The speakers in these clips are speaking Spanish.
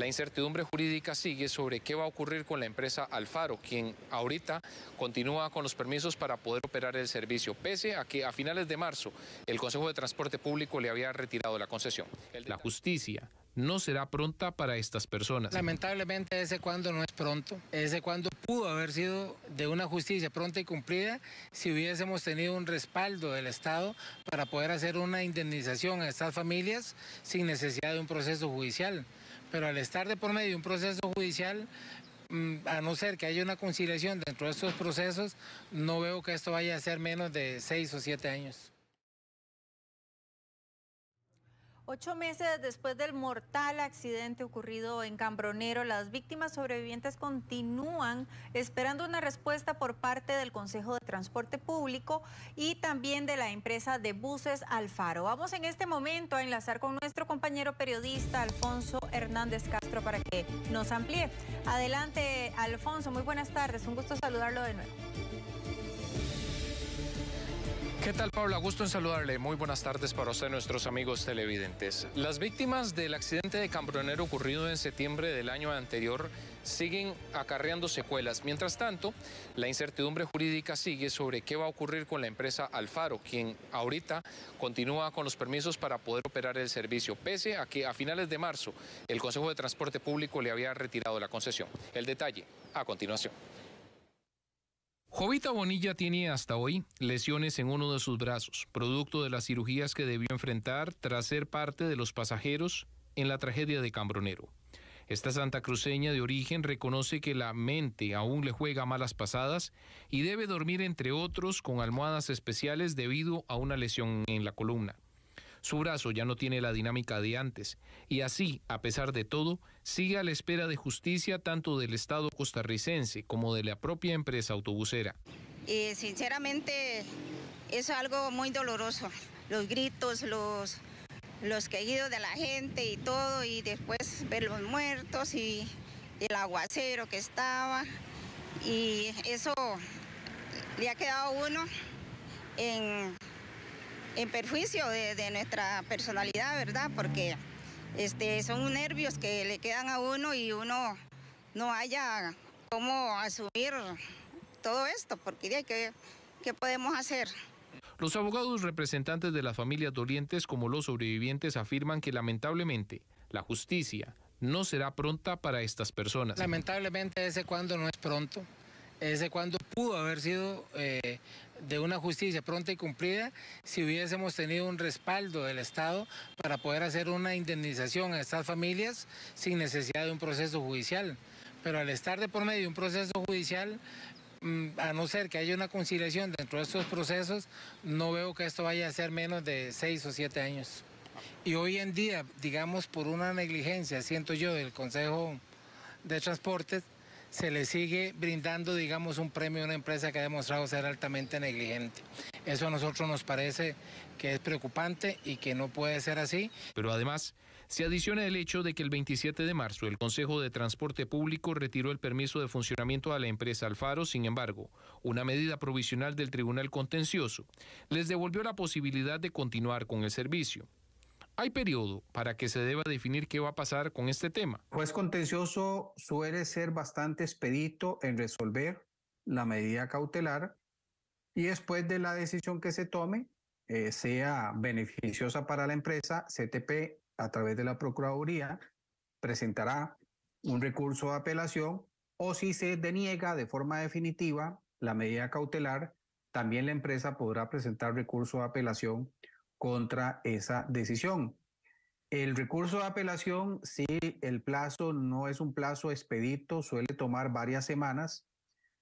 La incertidumbre jurídica sigue sobre qué va a ocurrir con la empresa Alfaro, quien ahorita continúa con los permisos para poder operar el servicio, pese a que a finales de marzo el Consejo de Transporte Público le había retirado la concesión. La justicia no será pronta para estas personas. Lamentablemente ese cuando no es pronto, ese cuando pudo haber sido de una justicia pronta y cumplida si hubiésemos tenido un respaldo del Estado para poder hacer una indemnización a estas familias sin necesidad de un proceso judicial pero al estar de por medio de un proceso judicial, mm, a no ser que haya una conciliación dentro de estos procesos, no veo que esto vaya a ser menos de seis o siete años. Ocho meses después del mortal accidente ocurrido en Cambronero, las víctimas sobrevivientes continúan esperando una respuesta por parte del Consejo de Transporte Público y también de la empresa de buses Alfaro. Vamos en este momento a enlazar con nuestro compañero periodista Alfonso Hernández Castro para que nos amplíe. Adelante, Alfonso, muy buenas tardes. Un gusto saludarlo de nuevo. ¿Qué tal, Pablo? Gusto en saludarle. Muy buenas tardes para usted, nuestros amigos televidentes. Las víctimas del accidente de Cambronero ocurrido en septiembre del año anterior siguen acarreando secuelas. Mientras tanto, la incertidumbre jurídica sigue sobre qué va a ocurrir con la empresa Alfaro, quien ahorita continúa con los permisos para poder operar el servicio, pese a que a finales de marzo el Consejo de Transporte Público le había retirado la concesión. El detalle a continuación. Jovita Bonilla tiene hasta hoy lesiones en uno de sus brazos, producto de las cirugías que debió enfrentar tras ser parte de los pasajeros en la tragedia de Cambronero. Esta santa cruceña de origen reconoce que la mente aún le juega malas pasadas y debe dormir entre otros con almohadas especiales debido a una lesión en la columna. Su brazo ya no tiene la dinámica de antes, y así, a pesar de todo, sigue a la espera de justicia tanto del Estado costarricense como de la propia empresa autobusera. sinceramente es algo muy doloroso, los gritos, los, los quejidos de la gente y todo, y después ver los muertos y el aguacero que estaba, y eso le ha quedado uno en en perjuicio de, nuestra personalidad, ¿verdad? Porque este, son nervios que le quedan a uno y uno no haya cómo asumir todo esto, porque qué podemos hacer. Los abogados representantes de las familias dolientes como los sobrevivientes afirman que lamentablemente la justicia no será pronta para estas personas. Lamentablemente ese cuando no es pronto, ese cuando pudo haber sido eh, de una justicia pronta y cumplida si hubiésemos tenido un respaldo del Estado para poder hacer una indemnización a estas familias sin necesidad de un proceso judicial. Pero al estar de por medio de un proceso judicial, mm, a no ser que haya una conciliación dentro de estos procesos, no veo que esto vaya a ser menos de seis o siete años. Y hoy en día, digamos, por una negligencia, siento yo, del Consejo de Transportes, se le sigue brindando, digamos, un premio a una empresa que ha demostrado ser altamente negligente. Eso a nosotros nos parece que es preocupante y que no puede ser así. Pero además, se adiciona el hecho de que el 27 de marzo el Consejo de Transporte Público retiró el permiso de funcionamiento a la empresa Alfaro, sin embargo, una medida provisional del Tribunal Contencioso les devolvió la posibilidad de continuar con el servicio. Hay periodo para que se deba definir qué va a pasar con este tema. Pues contencioso suele ser bastante expedito en resolver la medida cautelar y después de la decisión que se tome, eh, sea beneficiosa para la empresa, CTP a través de la Procuraduría presentará un recurso de apelación o si se deniega de forma definitiva la medida cautelar, también la empresa podrá presentar recurso de apelación contra esa decisión. El recurso de apelación, si sí, el plazo no es un plazo expedito, suele tomar varias semanas,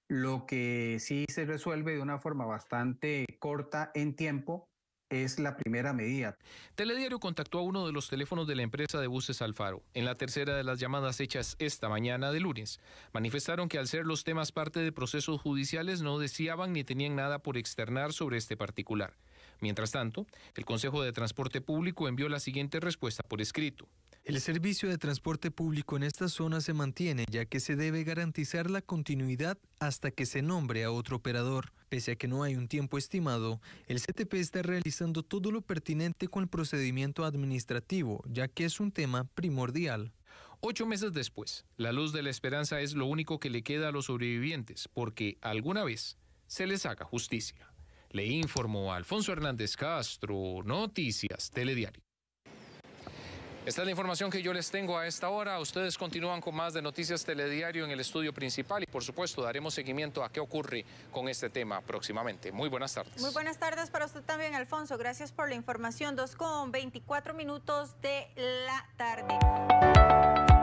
lo que sí se resuelve de una forma bastante corta en tiempo es la primera medida. Telediario contactó a uno de los teléfonos de la empresa de buses Alfaro. En la tercera de las llamadas hechas esta mañana de lunes, manifestaron que al ser los temas parte de procesos judiciales no deseaban ni tenían nada por externar sobre este particular. Mientras tanto, el Consejo de Transporte Público envió la siguiente respuesta por escrito. El servicio de transporte público en esta zona se mantiene ya que se debe garantizar la continuidad hasta que se nombre a otro operador. Pese a que no hay un tiempo estimado, el CTP está realizando todo lo pertinente con el procedimiento administrativo, ya que es un tema primordial. Ocho meses después, la luz de la esperanza es lo único que le queda a los sobrevivientes, porque alguna vez se les haga justicia. Le informó Alfonso Hernández Castro, Noticias Telediario. Esta es la información que yo les tengo a esta hora. Ustedes continúan con más de Noticias Telediario en el estudio principal y por supuesto daremos seguimiento a qué ocurre con este tema próximamente. Muy buenas tardes. Muy buenas tardes para usted también, Alfonso. Gracias por la información. Dos con 24 minutos de la tarde.